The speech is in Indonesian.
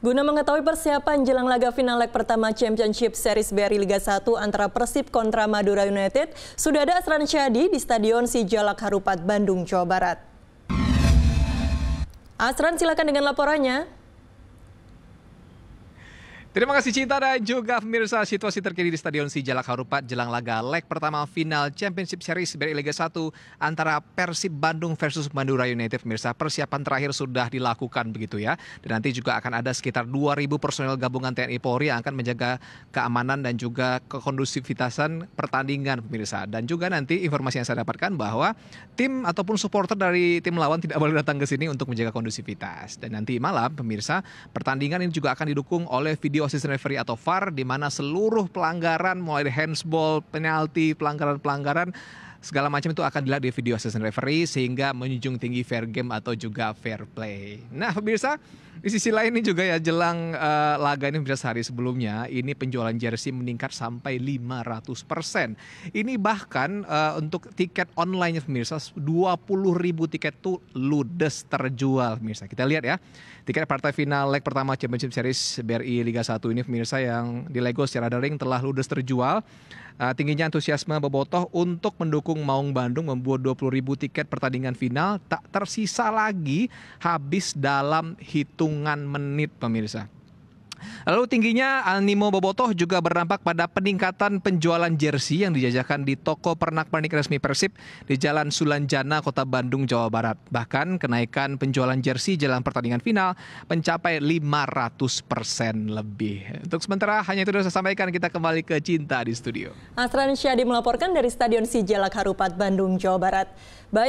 Guna mengetahui persiapan jelang laga final leg pertama Championship Series BRI Liga 1 antara Persib kontra Madura United, sudah ada Asran Syadi di Stadion Sijalak Harupat, Bandung, Jawa Barat. Asran, silakan dengan laporannya. Terima kasih Cinta dan juga pemirsa situasi terkini di Stadion Sijalak Harupat jelang laga leg pertama final Championship Series BRI Liga 1 antara Persib Bandung versus Madura United pemirsa. Persiapan terakhir sudah dilakukan begitu ya. Dan nanti juga akan ada sekitar 2000 personel gabungan TNI Polri yang akan menjaga keamanan dan juga kekondusivitasan pertandingan pemirsa. Dan juga nanti informasi yang saya dapatkan bahwa tim ataupun supporter dari tim lawan tidak boleh datang ke sini untuk menjaga kondusivitas. Dan nanti malam pemirsa pertandingan ini juga akan didukung oleh video video assistant referee atau VAR di mana seluruh pelanggaran mulai handsball, penalti, pelanggaran-pelanggaran segala macam itu akan dilihat di video assistant referee sehingga menjunjung tinggi fair game atau juga fair play. Nah, pemirsa, di sisi lain ini juga ya jelang uh, laga ini pemirsa sehari sebelumnya, ini penjualan jersey meningkat sampai 500%. persen. Ini bahkan uh, untuk tiket online pemirsa 20.000 tiket tuh ludes terjual pemirsa. Kita lihat ya. Tiket partai final leg pertama Championship Series BRI Liga 1 ini pemirsa yang di Lego secara daring telah ludes terjual. Uh, tingginya antusiasme bobotoh untuk mendukung pendukung Maung Bandung membuat 20 ribu tiket pertandingan final tak tersisa lagi habis dalam hitungan menit pemirsa. Lalu tingginya animo bobotoh juga berdampak pada peningkatan penjualan jersey yang dijajakan di toko pernak-pernik resmi Persib di Jalan Sulanjana, Kota Bandung, Jawa Barat. Bahkan kenaikan penjualan jersey jelang pertandingan final mencapai 500 persen lebih. Untuk sementara hanya itu sudah saya sampaikan. Kita kembali ke Cinta di studio. Astran Syadi melaporkan dari Stadion Sijalak Harupat, Bandung, Jawa Barat. Baik.